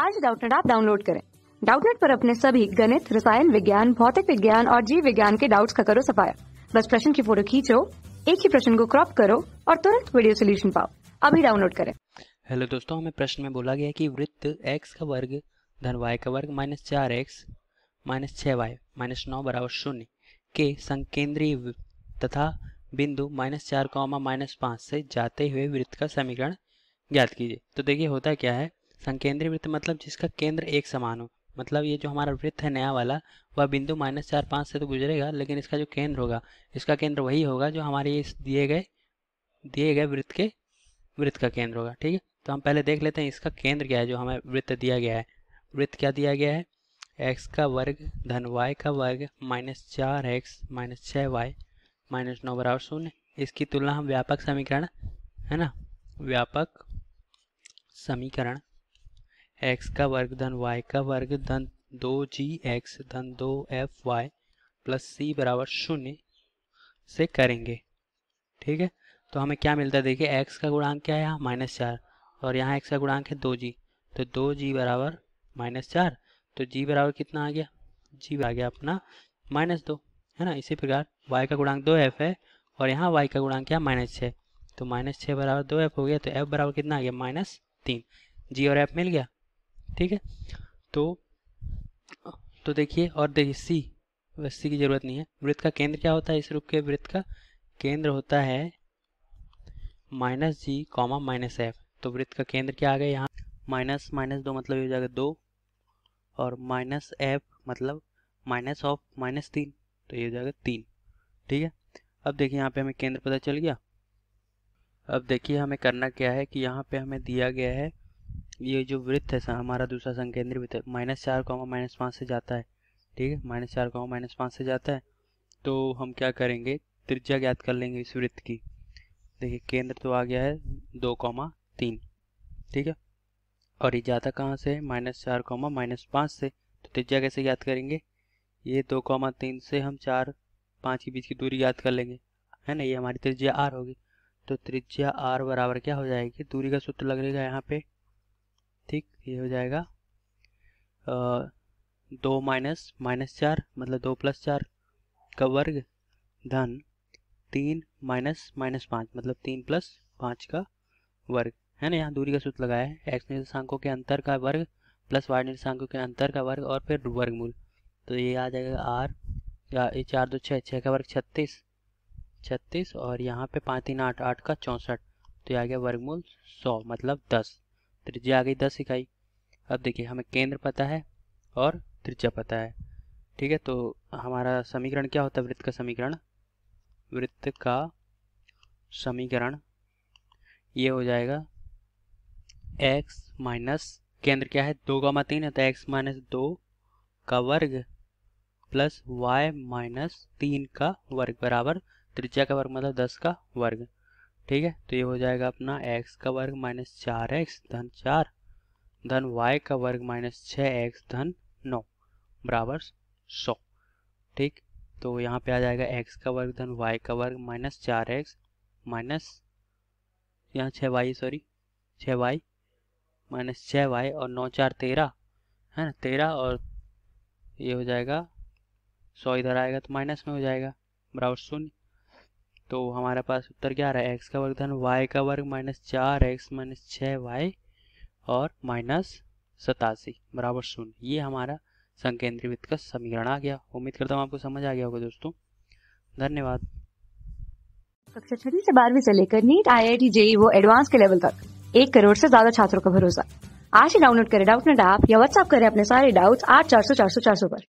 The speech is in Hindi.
आज डाउटनेट आप डाउनलोड करें डाउटनेट पर अपने सभी गणित रसायन विज्ञान भौतिक विज्ञान और जीव विज्ञान के डाउट्स का करो सफाया बस प्रश्न की फोटो खींचो एक ही प्रश्न को क्रॉप करो और तुरंत वीडियो सोल्यूशन पाओ अभी डाउनलोड करें हेलो दोस्तों हमें प्रश्न में बोला गया कि वृत्त एक्स का वर्ग धन वाई का वर्ग माइनस चार एक्स माइनस छः वाई माइनस नौ बराबर शून्य के संकेंद्रीय तथा बिंदु माइनस चार कौमा माइनस पाँच से जाते हुए वृत्त का समीकरण ज्ञात कीजिए तो देखिए होता क्या है संकेंद्रीय वृत्त मतलब जिसका केंद्र एक समान हो मतलब ये जो हमारा वृत्त है नया वाला वह वा बिंदु माइनस चार पाँच से तो गुजरेगा लेकिन इसका जो केंद्र होगा इसका केंद्र वही होगा जो हमारे इस दिए गए दिए गए वृत्त के वृत्त का केंद्र होगा ठीक है तो हम पहले देख लेते हैं इसका केंद्र क्या है जो हमें वृत्त दिया गया है वृत्त क्या दिया गया है एक्स का वर्ग धन वाई का वर्ग माइनस चार एक्स माइनस छः वाई माइनस नौ बराबर शून्य इसकी तुलना हम व्यापक समीकरण है ना व्यापक समीकरण एक्स का वर्ग धन वाई का वर्ग धन दो जी एक्स धन दो एफ वाई प्लस सी बराबर शून्य से करेंगे ठीक है तो हमें क्या मिलता है देखिए एक्स का गुणांक क्या है यहाँ माइनस चार और यहाँ एक्स का गुणांक है दो जी तो दो जी बराबर माइनस चार तो जी बराबर कितना आ गया जी आ गया अपना माइनस दो है ना इसी प्रकार वाई का गुणांक दो एफ है और यहाँ वाई का गुणांक क्या माइनस छः तो माइनस छः बराबर दो एफ हो गया तो एफ बराबर कितना आ गया माइनस तीन जी और एफ मिल गया ठीक है तो तो देखिए और देखिए सी सी की ज़रूरत नहीं है वृत्त का केंद्र क्या होता है इस रूप के वृत्त का केंद्र होता है minus G comma minus F तो वृत्त का केंद्र क्या आ गया यहाँ माइनस माइनस दो मतलब ये हो जाएगा दो और माइनस एफ मतलब माइनस ऑफ माइनस तीन तो ये हो जाएगा तीन ठीक है अब देखिए यहाँ पे हमें केंद्र पता चल गया अब देखिए हमें करना क्या है कि यहाँ पे हमें दिया गया है ये जो वृत्त है हमारा दूसरा संकेंद्रीय वृत्त है माइनस चार कॉमा माइनस पाँच से जाता है ठीक है माइनस चार कॉमा माइनस पाँच से जाता है तो हम क्या करेंगे त्रिज्या ज्ञात कर लेंगे इस वृत्त की देखिए केंद्र तो आ गया है दो कॉमा तीन ठीक है और ये जाता कहाँ से माइनस चार कॉमा माइनस पाँच से तो त्रिज्या कैसे ज्ञात करेंगे ये दो कॉमा तीन से हम चार पाँच के बीच की दूरी ज्ञात कर लेंगे है ना ये हमारी त्रिज्या आर होगी तो त्रिज्या आर बराबर क्या हो जाएगी दूरी का सूत्र लगेगा यहाँ पे ठीक ये हो जाएगा आ, दो माइनस माइनस चार मतलब दो प्लस चार का वर्ग धन तीन माइनस माइनस पाँच मतलब तीन प्लस पाँच का वर्ग है ना यहाँ दूरी का सूत्र लगाया है एक्स निर्देशांकों के अंतर का वर्ग प्लस वाई निर्देशांकों के अंतर का वर्ग और फिर वर्गमूल तो ये आ जाएगा आर या ये चार दो छः छः का वर्ग छत्तीस छत्तीस और यहाँ पे पाँच तीन आठ आठ का चौंसठ तो ये आ गया वर्गमूल सौ मतलब दस त्रिज्या आ गई दस इकाई अब देखिए हमें केंद्र पता है और त्रिज्या पता है ठीक है तो हमारा समीकरण क्या होता है वृत्त का समीकरण वृत्त का समीकरण ये हो जाएगा x माइनस केंद्र क्या है दो गामा तीन है तो x माइनस दो का वर्ग प्लस y माइनस तीन का वर्ग बराबर त्रिज्या का वर्ग मतलब दस का वर्ग ठीक है तो ये हो जाएगा अपना x का वर्ग माइनस चार एक्स धन चार धन y का वर्ग माइनस छः एक्स धन नौ बराबर सौ ठीक तो यहाँ पे आ जाएगा x का वर्ग धन y का वर्ग माइनस चार एक्स माइनस यहाँ छः वाई सॉरी छः वाई माइनस छः वाई और नौ चार तेरह है ना तेरह और ये हो जाएगा सौ इधर आएगा तो माइनस में हो जाएगा बराबर शून्य तो हमारे पास उत्तर क्या आ रहा है एक्स का वर्ग धन वाई का वर्ग माइनस चार एक्स माइनस छः वाई और माइनस सतासी बराबर शून्य ये हमारा संकेंद्रीय वित्त का समीकरण आ गया उम्मीद करता हूँ आपको समझ आ गया होगा दोस्तों धन्यवाद कक्षा छठी से बारहवीं से लेकर NEET I I T JEE वो एडवांस के लेवल तक एक करोड़ से ज्यादा छात्रों का भरोसा आज ही डाउनलोड करें डाउट नेट ऐप या व्हाट्सअप करें अपने सारे डाउट्स आठ चार सौ चार सौ चार सौ पर